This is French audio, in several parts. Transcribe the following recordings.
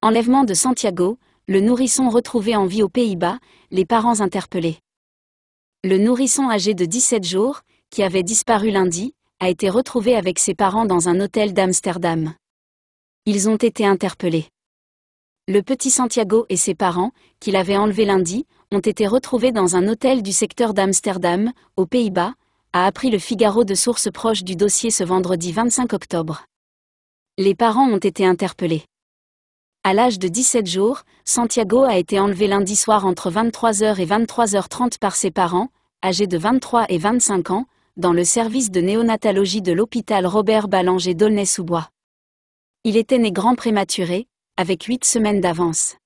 Enlèvement de Santiago, le nourrisson retrouvé en vie aux Pays-Bas, les parents interpellés. Le nourrisson âgé de 17 jours, qui avait disparu lundi, a été retrouvé avec ses parents dans un hôtel d'Amsterdam. Ils ont été interpellés. Le petit Santiago et ses parents, qu'il avait enlevé lundi, ont été retrouvés dans un hôtel du secteur d'Amsterdam, aux Pays-Bas, a appris le Figaro de sources proches du dossier ce vendredi 25 octobre. Les parents ont été interpellés. À l'âge de 17 jours, Santiago a été enlevé lundi soir entre 23h et 23h30 par ses parents, âgés de 23 et 25 ans, dans le service de néonatologie de l'hôpital Robert Ballanger d'Aulnay-sous-Bois. Il était né grand prématuré, avec 8 semaines d'avance.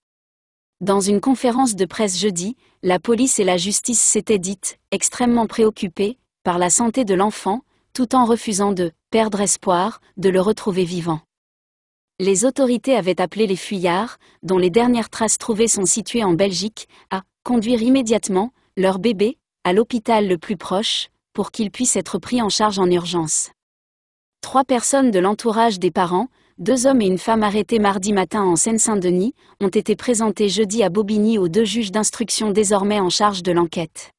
Dans une conférence de presse jeudi, la police et la justice s'étaient dites extrêmement préoccupées par la santé de l'enfant, tout en refusant de perdre espoir de le retrouver vivant les autorités avaient appelé les fuyards, dont les dernières traces trouvées sont situées en Belgique, à conduire immédiatement leur bébé à l'hôpital le plus proche pour qu'il puisse être pris en charge en urgence. Trois personnes de l'entourage des parents, deux hommes et une femme arrêtés mardi matin en Seine-Saint-Denis, ont été présentés jeudi à Bobigny aux deux juges d'instruction désormais en charge de l'enquête.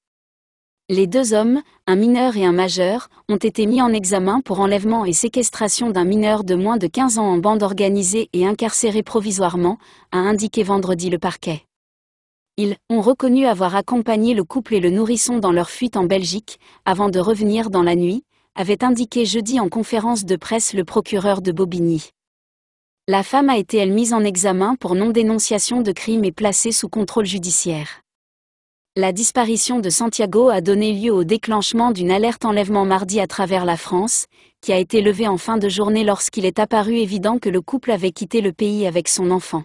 Les deux hommes, un mineur et un majeur, ont été mis en examen pour enlèvement et séquestration d'un mineur de moins de 15 ans en bande organisée et incarcéré provisoirement, a indiqué vendredi le parquet. Ils ont reconnu avoir accompagné le couple et le nourrisson dans leur fuite en Belgique, avant de revenir dans la nuit, avait indiqué jeudi en conférence de presse le procureur de Bobigny. La femme a été elle mise en examen pour non-dénonciation de crime et placée sous contrôle judiciaire. La disparition de Santiago a donné lieu au déclenchement d'une alerte enlèvement mardi à travers la France, qui a été levée en fin de journée lorsqu'il est apparu évident que le couple avait quitté le pays avec son enfant.